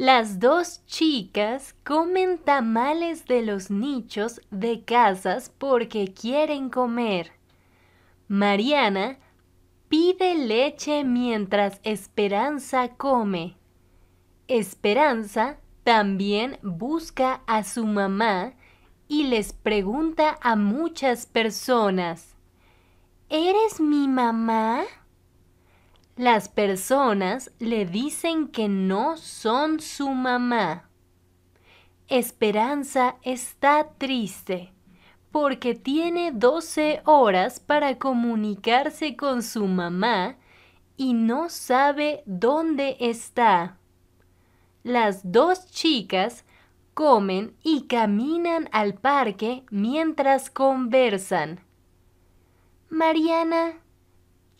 Las dos chicas comen tamales de los nichos de casas porque quieren comer. Mariana pide leche mientras Esperanza come. Esperanza también busca a su mamá y les pregunta a muchas personas, ¿Eres mi mamá? Las personas le dicen que no son su mamá. Esperanza está triste porque tiene 12 horas para comunicarse con su mamá y no sabe dónde está. Las dos chicas comen y caminan al parque mientras conversan. Mariana,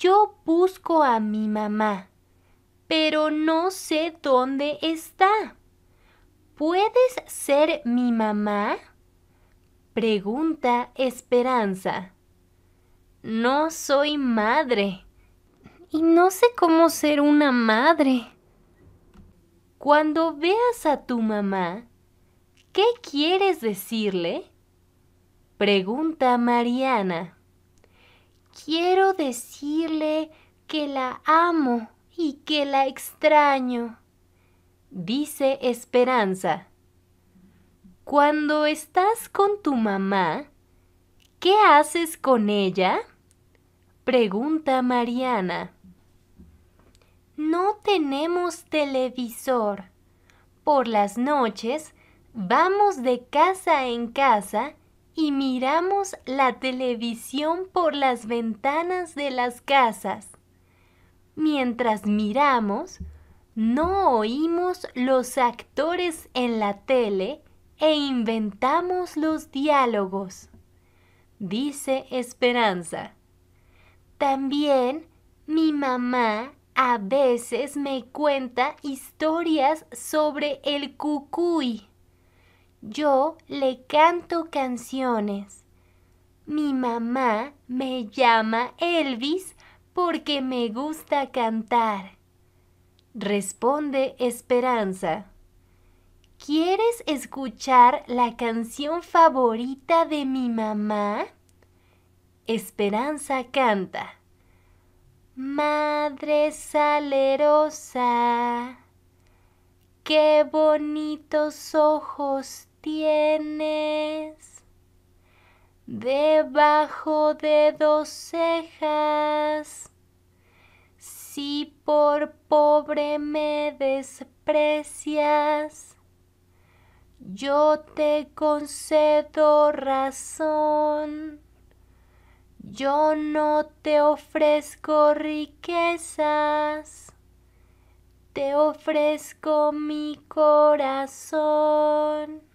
yo busco a mi mamá, pero no sé dónde está. ¿Puedes ser mi mamá? Pregunta Esperanza. No soy madre. Y no sé cómo ser una madre. Cuando veas a tu mamá, ¿qué quieres decirle? Pregunta Mariana. Quiero decirle que la amo y que la extraño, dice Esperanza. Cuando estás con tu mamá, ¿qué haces con ella? Pregunta Mariana. No tenemos televisor. Por las noches vamos de casa en casa y miramos la televisión por las ventanas de las casas. Mientras miramos, no oímos los actores en la tele e inventamos los diálogos. Dice Esperanza. También mi mamá a veces me cuenta historias sobre el cucuy. Yo le canto canciones. Mi mamá me llama Elvis porque me gusta cantar. Responde Esperanza. ¿Quieres escuchar la canción favorita de mi mamá? Esperanza canta. Madre salerosa, qué bonitos ojos tienes debajo de dos cejas. Si por pobre me desprecias, yo te concedo razón. Yo no te ofrezco riquezas, te ofrezco mi corazón.